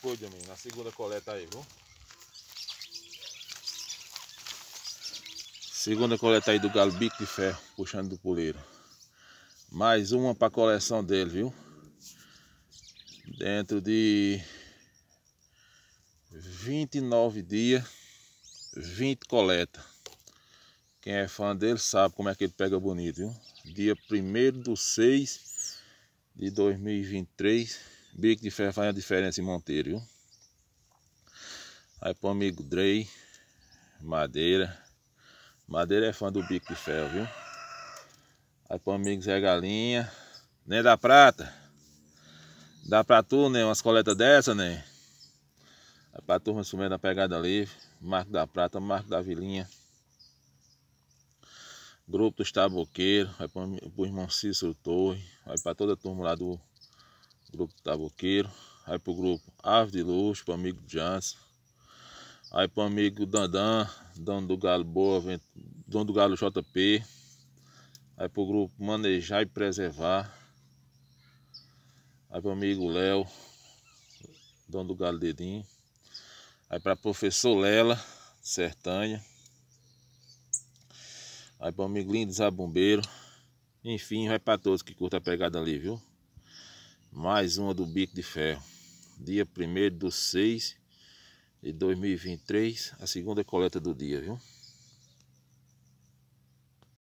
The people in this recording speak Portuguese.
cuide, menino. Na segunda coleta aí, viu? Segunda coleta aí do galo bico de ferro, puxando do puleiro. Mais uma para coleção dele, viu? Dentro de 29 dias, 20 coletas. Quem é fã dele sabe como é que ele pega bonito, viu? Dia 1 do 6 de 2023 Bico de ferro faz a diferença em Monteiro, viu? Aí pro amigo Drey, Madeira. Madeira é fã do bico de ferro, viu? Aí pro amigo Zé Galinha. Nem né, da prata. Dá pra tu, né? Umas coletas dessa, né? Aí pra turma sumir da pegada livre. Marco da Prata, Marco da Vilinha. Grupo dos Taboqueiros. Vai para pro irmão Cícero Torre. Vai pra toda a turma lá do grupo Taboqueiro, aí pro grupo Ave de Luxo, pro amigo Jans, aí pro amigo Dandan, dono do Galo Boa, dono do Galo JP, aí pro grupo Manejar e Preservar, aí pro amigo Léo, dono do Galo Dedinho, aí pra professor Lela, Sertanha, aí pro amigo Lindo Zabumbeiro, enfim, vai pra todos que curta a pegada ali, viu? mais uma do bico de ferro. Dia 1 do 6 de 2023, a segunda coleta do dia, viu?